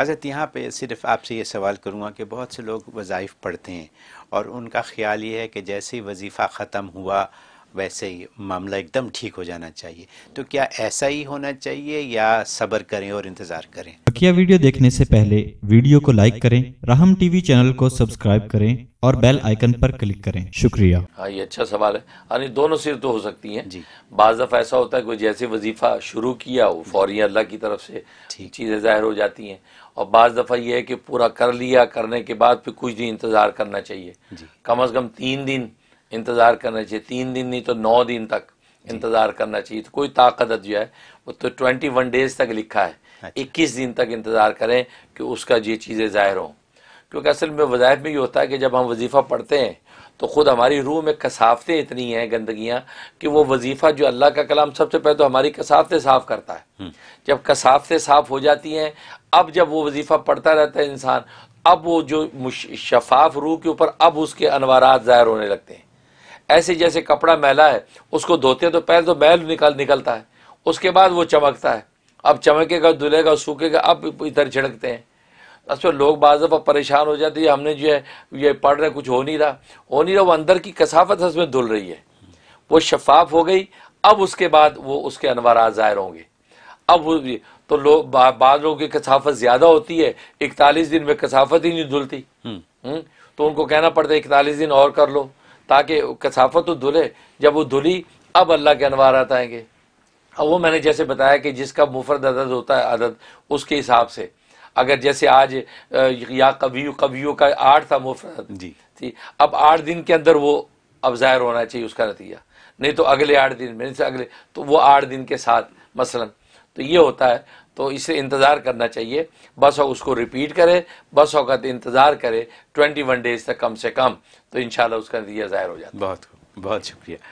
हज़रत यहाँ पे सिर्फ आपसे ये सवाल करूँगा कि बहुत से लोग वज़ाइफ पढ़ते हैं और उनका ख्याल ये है कि जैसे ही वजीफ़ा ख़त्म हुआ वैसे ही मामला एकदम ठीक हो जाना चाहिए तो क्या ऐसा ही होना चाहिए या सब्र करें और इंतज़ार करें बखिया वीडियो देखने से पहले वीडियो को लाइक करें राहम टीवी चैनल को सब्सक्राइब करें और बेल आइकन पर क्लिक करें शुक्रिया हाँ ये अच्छा सवाल है यानी हाँ, दोनों सिर तो हो सकती हैं जी बाज दफ़ा ऐसा होता है कोई जैसे वजीफ़ा शुरू किया हो फौरी अल्लाह की तरफ से चीज़ें ज़ाहिर हो जाती हैं और बाज़ दफ़ा यह है कि पूरा कर लिया करने के बाद फिर कुछ दिन इंतज़ार करना चाहिए कम अज़ कम तीन दिन इंतज़ार करना चाहिए तीन दिन नहीं तो नौ दिन तक इंतज़ार करना चाहिए तो कोई ताकत जो है वो तो ट्वेंटी वन डेज़ तक लिखा है अच्छा। इक्कीस 21 दिन तक इंतज़ार करें कि उसका ये चीज़ें ज़ाहिर हों क्योंकि असल में वज़ायफ में ये होता है कि जब हम वजीफ़ा पढ़ते हैं तो ख़ुद हमारी रूह में कसाफतें इतनी हैं गंदगियाँ कि वो वजीफ़ा जो अल्लाह का कलाम सबसे पहले तो हमारी कसाफते साफ़ करता है हम्म। जब कसावतें साफ़ हो जाती हैं अब जब वो वजीफ़ा पढ़ता रहता है इंसान अब वो जो शफाफ रूह के ऊपर अब उसके अनवारात ज़ाहिर होने लगते हैं ऐसे जैसे कपड़ा मैला है उसको धोते हैं तो पहले तो मैल निकल निकलता है उसके बाद वो चमकता है अब चमकेगा धुलेगा सूखेगा अब इधर छिड़कते हैं असल लोग बाज दफ़ा परेशान हो जाते हैं हमने जो है ये पढ़ रहे कुछ हो नहीं रहा हो नहीं रहा वो अंदर की कसाफत उसमें धुल रही है वो शफाफ हो गई अब उसके बाद वो उसके अनवारा ज़ाहिर होंगे अब वो तो लोग बा, बाद लोगों की कसाफत ज़्यादा होती है इकतालीस दिन में कसाफत ही नहीं धुलती हम्म। हम्म, तो उनको कहना पड़ता है इकतालीस दिन और कर लो ताकि कसाफत तो धुले जब वो धुली अब अल्लाह के अनवार आएंगे अब वो मैंने जैसे बताया कि जिसका मुफरद अदद होता है अदद उसके हिसाब से अगर जैसे आज या कभी कवियों का आठ था मुफरद जी थी अब आठ दिन के अंदर वो अब ज़ाहिर होना चाहिए उसका नतीजा नहीं तो अगले आठ दिन मेरे से अगले तो वो आठ दिन के साथ मसलन तो ये होता है तो इसे इंतज़ार करना चाहिए बस और उसको रिपीट करे बस औकत इंतज़ार करे ट्वेंटी वन डेज़ तक कम से कम तो इन उसका नतीजा ज़ाहिर हो जाता है बहुत बहुत शुक्रिया